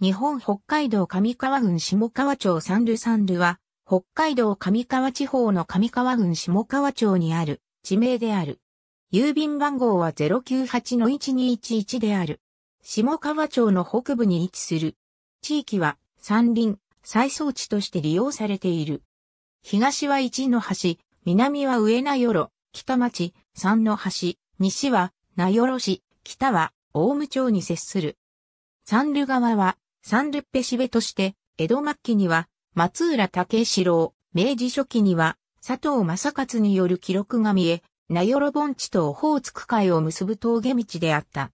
日本北海道上川郡下川町サンルサンルは、北海道上川地方の上川郡下川町にある地名である。郵便番号は098-1211である。下川町の北部に位置する。地域は山林、再装地として利用されている。東は一の橋、南は上名寄、北町、三の橋、西は名寄市、北は大武町に接する。三流川はサンルッペシベとして、江戸末期には、松浦武四郎、明治初期には、佐藤正勝による記録が見え、名寄盆地とオホーツク海を結ぶ峠道であった。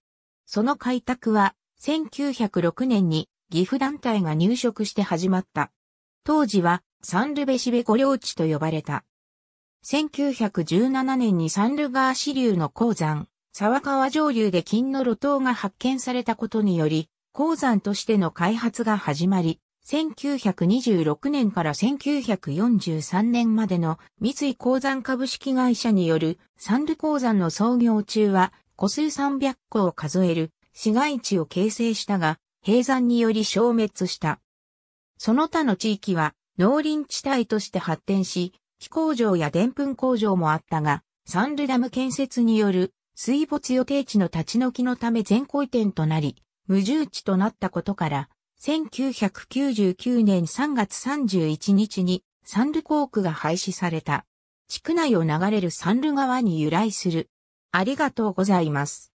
その開拓は、1906年に岐阜団体が入植して始まった。当時は、サンルベシベ五領地と呼ばれた。1917年にサンルガー支流の鉱山、沢川上流で金の路頭が発見されたことにより、鉱山としての開発が始まり、1926年から1943年までの三井鉱山株式会社によるサンル鉱山の創業中は個数300個を数える市街地を形成したが、閉山により消滅した。その他の地域は農林地帯として発展し、気工場や澱粉工場もあったが、サンルダム建設による水没予定地の立ち退きのため全校移転となり、無重地となったことから、1999年3月31日にサンルコークが廃止された。地区内を流れるサンル川に由来する。ありがとうございます。